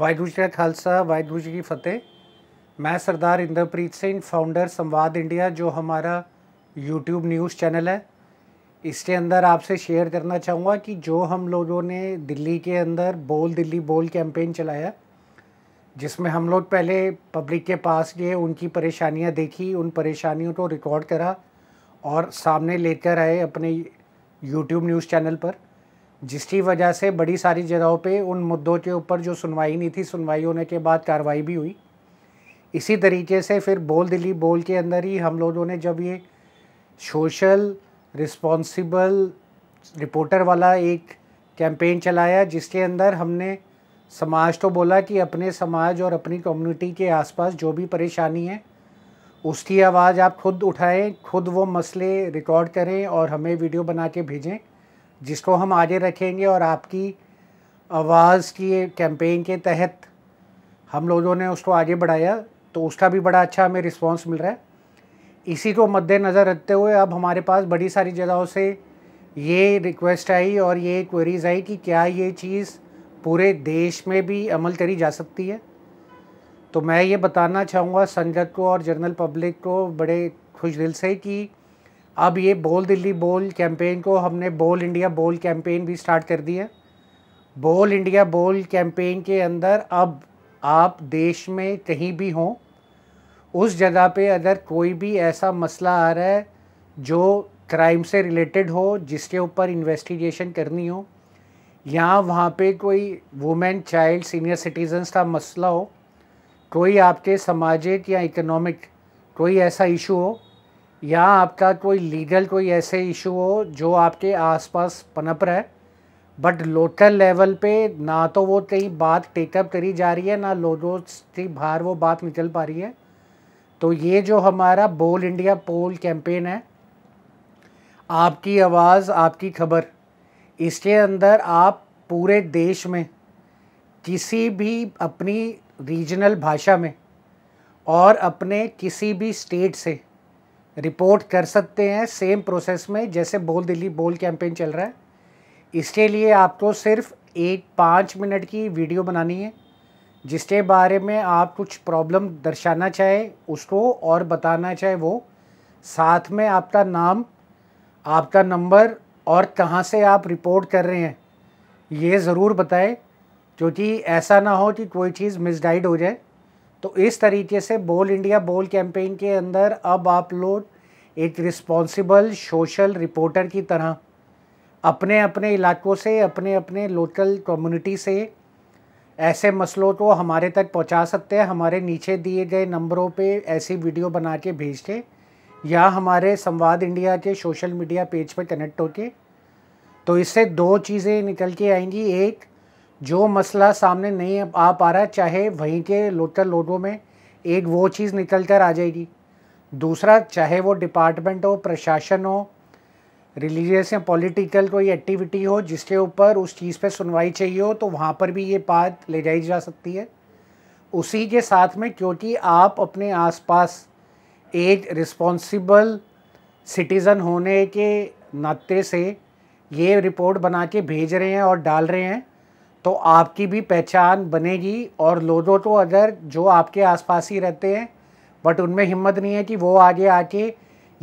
वाहगुरु जी का खालसा वाहगुरु जी की फतेह मैं सरदार इंद्रप्रीत सिंह फाउंडर संवाद इंडिया जो हमारा यूट्यूब न्यूज़ चैनल है इसके अंदर आपसे शेयर करना चाहूँगा कि जो हम लोगों ने दिल्ली के अंदर बोल दिल्ली बोल कैंपेन चलाया जिसमें हम लोग पहले पब्लिक के पास गए उनकी परेशानियाँ देखी उन परेशानियों को रिकॉर्ड करा और सामने लेकर आए अपने यूट्यूब न्यूज़ चैनल पर जिसकी वजह से बड़ी सारी जगहों पे उन मुद्दों के ऊपर जो सुनवाई नहीं थी सुनवाई होने के बाद कार्रवाई भी हुई इसी तरीके से फिर बोल दिल्ली बोल के अंदर ही हम लोगों ने जब ये सोशल रिस्पॉन्सिबल रिपोर्टर वाला एक कैंपेन चलाया जिसके अंदर हमने समाज तो बोला कि अपने समाज और अपनी कम्युनिटी के आसपास जो भी परेशानी है उसकी आवाज़ आप खुद उठाएं खुद वो मसले रिकॉर्ड करें और हमें वीडियो बना के भेजें जिसको हम आगे रखेंगे और आपकी आवाज़ की कैंपेन के तहत हम लोगों ने उसको आगे बढ़ाया तो उसका भी बड़ा अच्छा हमें रिस्पांस मिल रहा है इसी को मद्देनज़र रखते हुए अब हमारे पास बड़ी सारी जगहों से ये रिक्वेस्ट आई और ये क्वेरीज़ आई कि क्या ये चीज़ पूरे देश में भी अमल करी जा सकती है तो मैं ये बताना चाहूँगा संगत को और जनरल पब्लिक को बड़े खुश दिल से कि अब ये बोल दिल्ली बोल कैंपेन को हमने बोल इंडिया बोल कैंपेन भी स्टार्ट कर दी है बोल इंडिया बोल कैंपेन के अंदर अब आप देश में कहीं भी हों उस जगह पे अगर कोई भी ऐसा मसला आ रहा है जो क्राइम से रिलेटेड हो जिसके ऊपर इन्वेस्टिगेशन करनी हो या वहाँ पे कोई वुमेन चाइल्ड सीनियर सिटीजन्स का मसला हो कोई आपके सामाजिक या इकोनॉमिक कोई ऐसा इशू हो या आपका कोई लीगल कोई ऐसे इशू हो जो आपके आसपास पनप रहा है बट लोकल लेवल पे ना तो वो कई बात टेकअप करी जा रही है ना लोगों से बाहर वो बात निकल पा रही है तो ये जो हमारा बोल इंडिया पोल कैंपेन है आपकी आवाज़ आपकी खबर इसके अंदर आप पूरे देश में किसी भी अपनी रीजनल भाषा में और अपने किसी भी स्टेट से रिपोर्ट कर सकते हैं सेम प्रोसेस में जैसे बोल दिल्ली बोल कैंपेन चल रहा है इसके लिए आपको सिर्फ एक पाँच मिनट की वीडियो बनानी है जिसके बारे में आप कुछ प्रॉब्लम दर्शाना चाहे उसको और बताना चाहे वो साथ में आपका नाम आपका नंबर और कहाँ से आप रिपोर्ट कर रहे हैं ये ज़रूर बताएं क्योंकि ऐसा ना हो कि कोई चीज़ मिसगाइड हो जाए तो इस तरीके से बोल इंडिया बोल कैंपेन के अंदर अब आप लोग एक रिस्पॉन्सिबल सोशल रिपोर्टर की तरह अपने अपने इलाकों से अपने अपने लोकल कम्युनिटी से ऐसे मसलों को हमारे तक पहुंचा सकते हैं हमारे नीचे दिए गए नंबरों पे ऐसी वीडियो बना के भेज के या हमारे संवाद इंडिया के सोशल मीडिया पेज पर कनेक्ट होके तो इससे दो चीज़ें निकल के आएंगी एक जो मसला सामने नहीं आ पा रहा चाहे वहीं के लोटल लोगों में एक वो चीज़ निकल कर आ जाएगी दूसरा चाहे वो डिपार्टमेंट हो प्रशासन हो रिलीजियस या पॉलिटिकल कोई एक्टिविटी हो जिसके ऊपर उस चीज़ पे सुनवाई चाहिए हो तो वहाँ पर भी ये बात ले जाई जा सकती है उसी के साथ में क्योंकि आप अपने आसपास एक रिस्पॉन्सिबल सिटीज़न होने के नाते से ये रिपोर्ट बना के भेज रहे हैं और डाल रहे हैं तो आपकी भी पहचान बनेगी और लोगों तो अगर जो आपके आसपास ही रहते हैं बट उनमें हिम्मत नहीं है कि वो आगे आके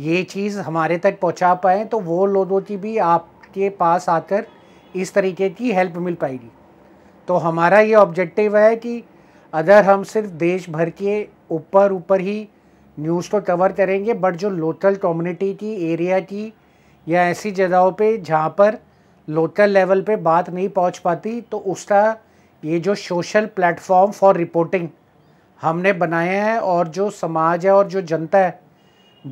ये चीज़ हमारे तक पहुंचा पाए तो वो लोगों की भी आपके पास आकर इस तरीके की हेल्प मिल पाएगी तो हमारा ये ऑब्जेक्टिव है कि अगर हम सिर्फ देश भर के ऊपर ऊपर ही न्यूज़ को कवर करेंगे बट जो लोकल कम्युनिटी की एरिया की या ऐसी जगहों पे जहाँ पर लोकल लेवल पे बात नहीं पहुंच पाती तो उसका ये जो सोशल प्लेटफॉर्म फॉर रिपोर्टिंग हमने बनाया है और जो समाज है और जो जनता है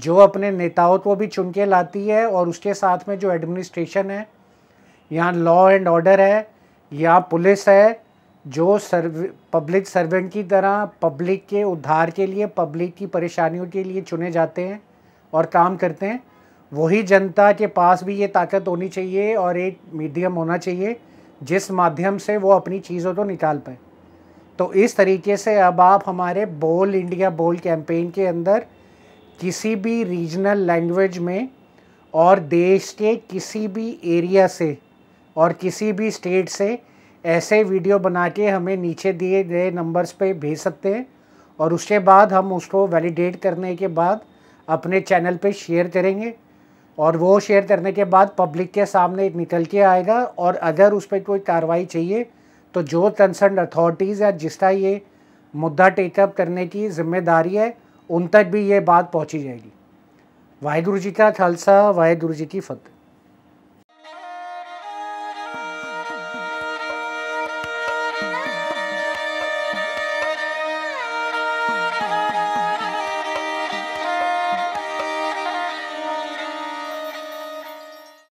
जो अपने नेताओं को भी चुन के लाती है और उसके साथ में जो एडमिनिस्ट्रेशन है यहाँ लॉ एंड ऑर्डर है यहाँ पुलिस है जो सर्व पब्लिक सर्वेंट की तरह पब्लिक के उद्धार के लिए पब्लिक की परेशानियों के लिए चुने जाते हैं और काम करते हैं वही जनता के पास भी ये ताकत होनी चाहिए और एक मीडियम होना चाहिए जिस माध्यम से वो अपनी चीज़ों को निकाल पाए तो इस तरीके से अब आप हमारे बोल इंडिया बोल कैंपेन के अंदर किसी भी रीजनल लैंग्वेज में और देश के किसी भी एरिया से और किसी भी स्टेट से ऐसे वीडियो बना के हमें नीचे दिए गए नंबर्स पे भेज सकते हैं और उसके बाद हम उसको वैलिडेट करने के बाद अपने चैनल पे शेयर करेंगे और वो शेयर करने के बाद पब्लिक के सामने निकल के आएगा और अगर उस पर कोई कार्रवाई चाहिए तो जो कंसर्न अथॉरिटीज़ या जिसका ये मुद्दा टेकअप करने की जिम्मेदारी है उन तक भी ये बात पहुंची जाएगी वाहगुरु जी का खालसा वाहगुरु जी की फतह